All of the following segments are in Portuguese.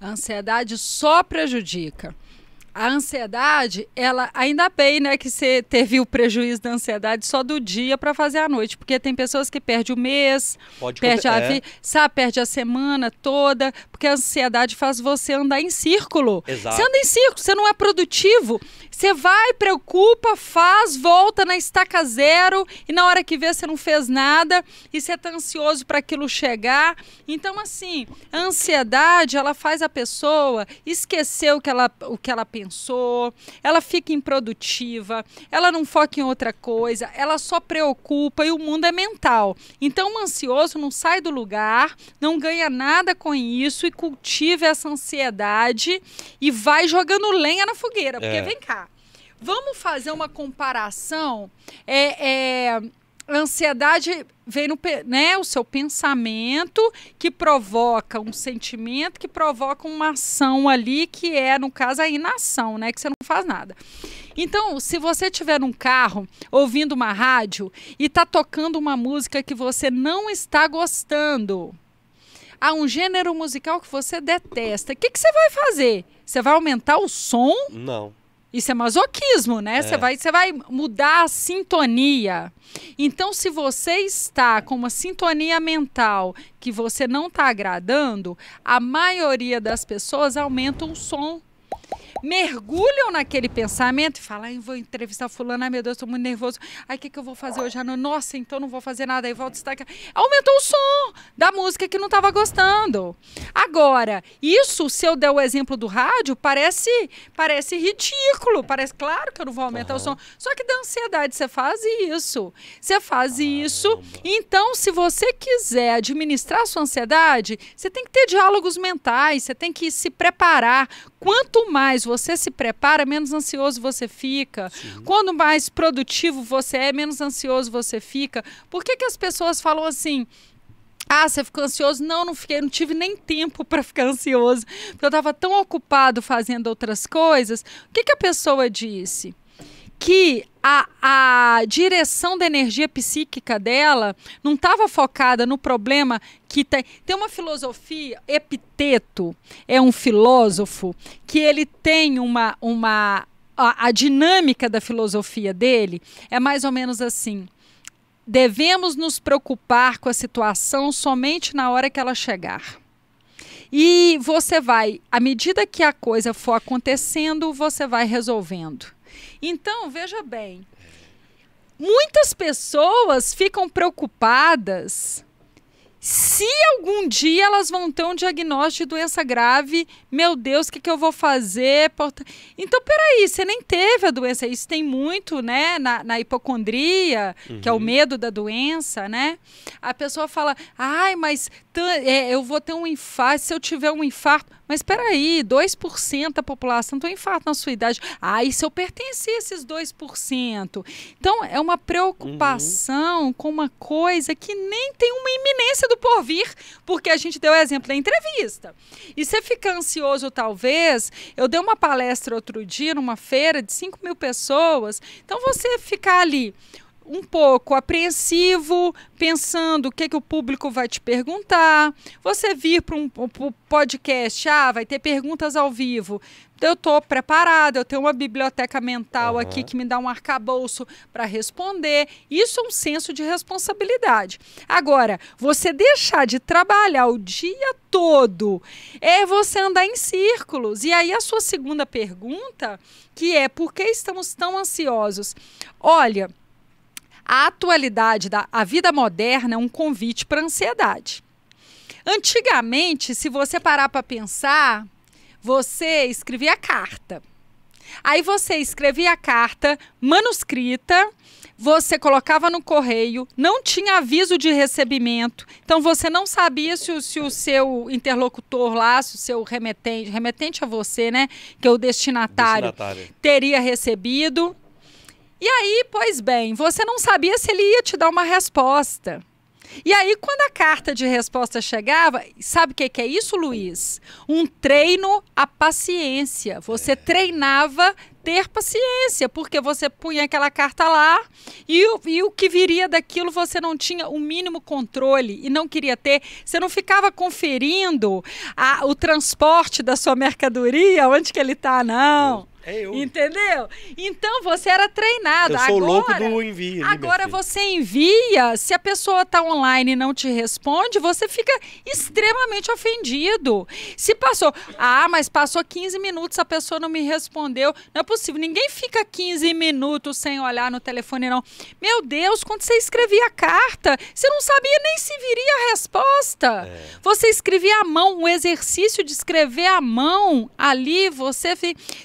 A ansiedade só prejudica a ansiedade, ela ainda bem, né, que você teve o prejuízo da ansiedade só do dia para fazer à noite, porque tem pessoas que perde o mês, Pode perde a é. sabe, perde a semana toda, porque a ansiedade faz você andar em círculo. Exato. Você anda em círculo, você não é produtivo. Você vai, preocupa, faz, volta na estaca zero e na hora que vê você não fez nada e você tá ansioso para aquilo chegar. Então assim, a ansiedade, ela faz a pessoa esquecer o que ela o que ela pensou pensou, ela fica improdutiva, ela não foca em outra coisa, ela só preocupa e o mundo é mental. Então, o ansioso não sai do lugar, não ganha nada com isso e cultiva essa ansiedade e vai jogando lenha na fogueira. Porque é. vem cá. Vamos fazer uma comparação é, é, a ansiedade vem no, né, o seu pensamento que provoca um sentimento, que provoca uma ação ali, que é, no caso, a inação, né? Que você não faz nada. Então, se você tiver num carro ouvindo uma rádio e tá tocando uma música que você não está gostando, a um gênero musical que você detesta, o que, que você vai fazer? Você vai aumentar o som? Não. Isso é masoquismo, né? Você é. vai, você vai mudar a sintonia. Então, se você está com uma sintonia mental que você não está agradando, a maioria das pessoas aumenta o som mergulham naquele pensamento e falam, ah, vou entrevistar fulano, ai meu Deus, estou muito nervoso, ai o que, que eu vou fazer hoje? Ah, não, nossa, então não vou fazer nada, aí volta destaque. Aumentou o som da música que não estava gostando. Agora, isso, se eu der o exemplo do rádio, parece, parece ridículo, parece claro que eu não vou aumentar uhum. o som, só que da ansiedade você faz isso, você faz ah, isso, então se você quiser administrar sua ansiedade, você tem que ter diálogos mentais, você tem que se preparar. Quanto mais você se prepara, menos ansioso você fica. Sim. Quando mais produtivo você é, menos ansioso você fica. Por que, que as pessoas falam assim? Ah, você ficou ansioso? Não, não fiquei, não tive nem tempo para ficar ansioso, porque eu estava tão ocupado fazendo outras coisas. O que, que a pessoa disse? que a, a direção da energia psíquica dela não estava focada no problema que tem. Tem uma filosofia, Epiteto é um filósofo que ele tem uma. uma a, a dinâmica da filosofia dele é mais ou menos assim devemos nos preocupar com a situação somente na hora que ela chegar. E você vai, à medida que a coisa for acontecendo, você vai resolvendo. Então, veja bem. Muitas pessoas ficam preocupadas se algum dia elas vão ter um diagnóstico de doença grave, meu Deus, o que, que eu vou fazer? Então, peraí, você nem teve a doença. Isso tem muito, né? Na, na hipocondria, uhum. que é o uhum. medo da doença, né? A pessoa fala, ai, mas é, eu vou ter um infarto, se eu tiver um infarto. Mas espera aí, 2% da população tem um infarto na sua idade. Ah, e se eu pertencer a esses 2%? Então, é uma preocupação uhum. com uma coisa que nem tem uma iminência do porvir, porque a gente deu o exemplo da entrevista. E você fica ansioso, talvez. Eu dei uma palestra outro dia numa feira de 5 mil pessoas. Então, você ficar ali um pouco apreensivo, pensando o que, que o público vai te perguntar. Você vir para um, um podcast, ah, vai ter perguntas ao vivo. Eu estou preparada, eu tenho uma biblioteca mental uhum. aqui que me dá um arcabouço para responder. Isso é um senso de responsabilidade. Agora, você deixar de trabalhar o dia todo é você andar em círculos. E aí a sua segunda pergunta, que é por que estamos tão ansiosos? Olha, a atualidade da a vida moderna é um convite para ansiedade. Antigamente, se você parar para pensar, você escrevia carta. Aí você escrevia a carta manuscrita, você colocava no correio, não tinha aviso de recebimento, então você não sabia se o, se o seu interlocutor lá, se o seu remetente, remetente a você, né, que é o destinatário. destinatário. teria recebido. E aí, pois bem, você não sabia se ele ia te dar uma resposta. E aí, quando a carta de resposta chegava, sabe o que, que, é isso, Luiz? Um treino à paciência. Você é. treinava ter paciência, porque você punha aquela carta lá e, e o que viria daquilo você não tinha o mínimo controle e não queria ter. Você não ficava conferindo a, o transporte da sua mercadoria, onde que ele está, não. É eu. Entendeu? Então você era treinado. Eu sou agora, louco do envio. Agora você envia, se a pessoa está online e não te responde, você fica extremamente ofendido. Se passou, ah, mas passou 15 minutos, a pessoa não me respondeu. Não é possível, ninguém fica 15 minutos sem olhar no telefone, não. Meu Deus, quando você escrevia a carta, você não sabia nem se viria a resposta. É. Você escrevia à mão, o um exercício de escrever à mão, ali você.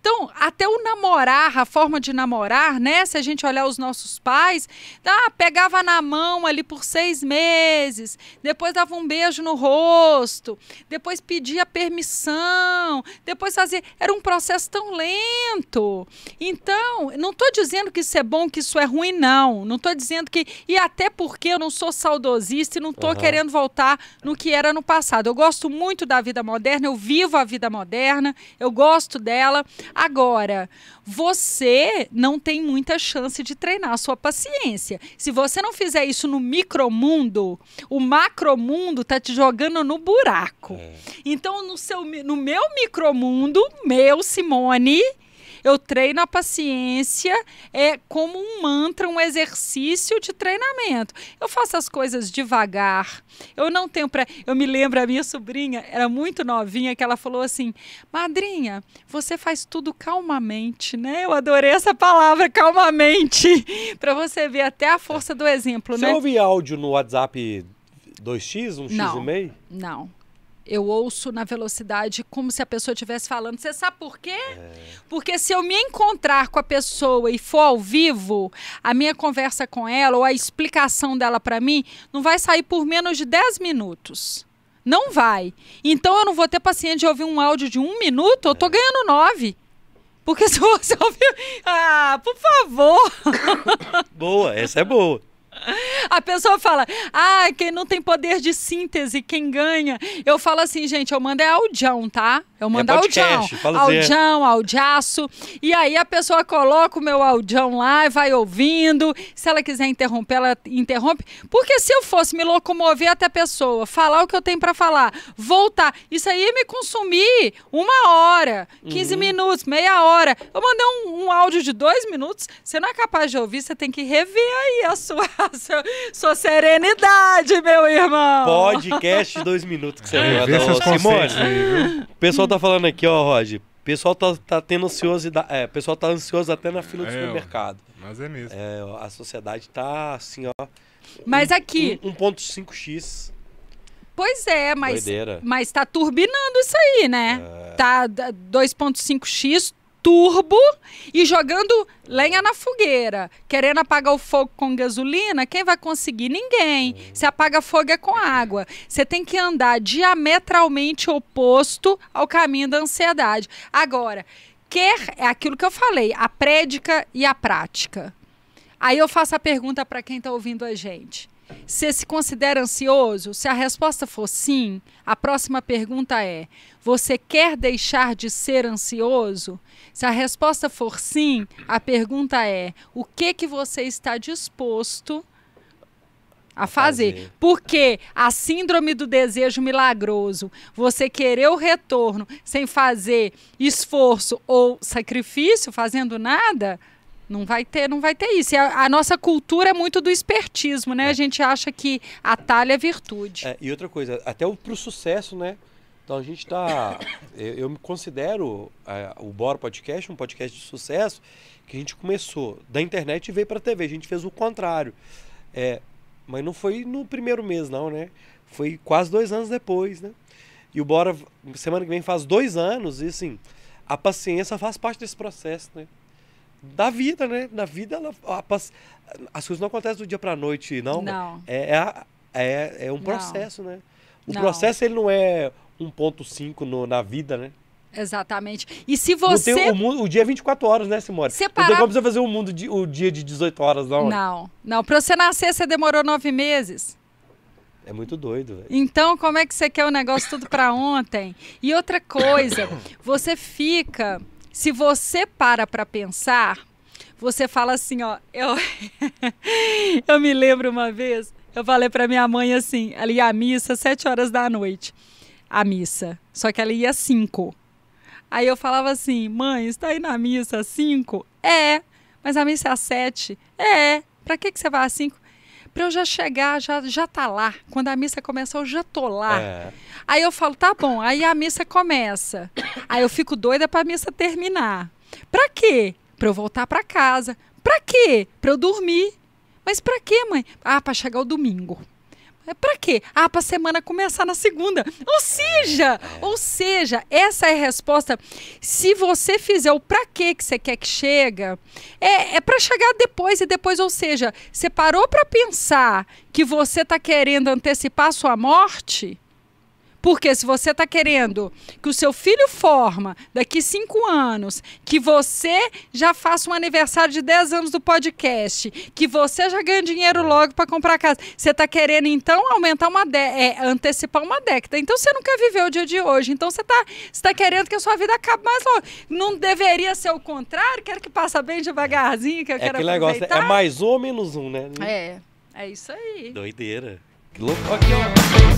Então, a até o namorar, a forma de namorar, né? Se a gente olhar os nossos pais, ah, pegava na mão ali por seis meses, depois dava um beijo no rosto, depois pedia permissão, depois fazia. Era um processo tão lento. Então, não estou dizendo que isso é bom, que isso é ruim, não. Não estou dizendo que. E até porque eu não sou saudosista e não estou uhum. querendo voltar no que era no passado. Eu gosto muito da vida moderna, eu vivo a vida moderna, eu gosto dela. Agora, Agora, você não tem muita chance de treinar a sua paciência. Se você não fizer isso no micromundo, o macromundo tá te jogando no buraco. É. Então, no, seu, no meu micromundo, meu Simone, eu treino a paciência é como um mantra, um exercício de treinamento. Eu faço as coisas devagar. Eu não tenho para. Eu me lembro a minha sobrinha era muito novinha que ela falou assim, madrinha, você faz tudo calmamente, né? Eu adorei essa palavra calmamente para você ver até a força do exemplo, você né? Você ouve áudio no WhatsApp 2x, 1x um e meio? Não eu ouço na velocidade como se a pessoa estivesse falando. Você sabe por quê? É. Porque se eu me encontrar com a pessoa e for ao vivo, a minha conversa com ela ou a explicação dela para mim não vai sair por menos de 10 minutos. Não vai. Então eu não vou ter paciência de ouvir um áudio de um minuto, eu tô é. ganhando nove. Porque se você ouvir, Ah, por favor! boa, essa é boa. A pessoa fala, ah, quem não tem poder de síntese, quem ganha? Eu falo assim, gente, eu mando é audião, tá? Eu é mando é podcast, audião, audião, audiaço. E aí a pessoa coloca o meu audião lá e vai ouvindo. Se ela quiser interromper, ela interrompe. Porque se eu fosse me locomover até a pessoa, falar o que eu tenho para falar, voltar, isso aí ia me consumir uma hora, 15 uhum. minutos, meia hora. Eu mandei um, um, áudio de dois minutos, você não é capaz de ouvir, você tem que rever aí a sua, a sua, sua serenidade, meu irmão. Podcast de dois minutos que você é, viu. Simone, aí, viu? o pessoal tá falando aqui, ó, Roger. O pessoal tá, tá tendo ansiosidade. É, pessoal tá ansioso até na fila do é, supermercado. Ó, mas é mesmo. É, ó, a sociedade tá assim, ó. Mas um, aqui. 1,5x. Pois é, mas, mas tá turbinando isso aí, né? É. Tá 2.5x turbo e jogando lenha na fogueira, querendo apagar o fogo com gasolina, quem vai conseguir? Ninguém. Se apaga fogo é com água. Você tem que andar diametralmente oposto ao caminho da ansiedade. Agora, quer é aquilo que eu falei, a prédica e a prática. Aí eu faço a pergunta para quem está ouvindo a gente. Você se considera ansioso? Se a resposta for sim, a próxima pergunta é: Você quer deixar de ser ansioso? Se a resposta for sim, a pergunta é: O que, que você está disposto a fazer. fazer. Porque a síndrome do desejo milagroso, você querer o retorno sem fazer esforço ou sacrifício, fazendo nada, não vai ter, não vai ter isso. A, a, nossa cultura é muito do espertismo, né? É. A gente acha que atalho é virtude. É, e outra coisa, até para o sucesso, né? Então a gente está. Eu, eu, me considero é, o Bora Podcast um podcast de sucesso que a gente começou da internet e veio para a TV. A gente fez o contrário. É, mas não foi no primeiro mês, não, né? Foi quase dois anos depois, né? E o Bora, semana que vem, faz dois anos e assim, a paciência faz parte desse processo, né? da vida, né? Na vida, ela, as coisas não acontecem do dia para a noite, não. Não. É, é, é, é um processo, não. né? O não. processo, ele não é 1.5 na vida, né? Exatamente. E se você. Tem, o, mundo, o dia é 24 horas, né, Simone? Separar... Não tem como fazer o, mundo de, o dia de 18 horas, não. Né? Não. Não. Pra você nascer, você demorou nove meses. É muito doido, velho. Então, como é que você quer o negócio tudo para ontem? E outra coisa, você fica se você para para pensar, você fala assim, ó, eu, eu me lembro uma vez, eu falei para minha mãe assim, ali a missa sete horas da noite, a missa, só que ela ia às cinco. Aí eu falava assim, mãe, está aí na missa às cinco? É, mas a missa é às sete? É, para que, que você vai às cinco? para eu já chegar, já, já tá lá. Quando a missa começa, eu já tô lá. É. Aí eu falo, tá bom, aí a missa começa. Aí eu fico doida para a missa terminar. Para quê? Para eu voltar para casa. Para quê? Para eu dormir. Mas para quê, mãe? Ah, para chegar o domingo. É para quê? Ah, para a semana começar na segunda. Ou seja, é. ou seja, essa é a resposta. Se você fizer o para quê que você quer que chega, é, é para chegar depois e depois, ou seja, você parou para pensar que você está querendo antecipar a sua morte? Porque se você está querendo que o seu filho forma daqui cinco anos, que você já faça um aniversário de 10 anos do podcast, que você já ganhe dinheiro é. logo para comprar casa, você está querendo então aumentar uma é, antecipar uma década. Então você não quer viver o dia de hoje. Então você está tá querendo que a sua vida acabe mais logo. Não deveria ser o contrário? Quero que passe bem devagarzinho, que eu é quero que negócio, né? é mais um ou menos um, né? É, é isso aí. Doideira. Que louco. Aqui, ó.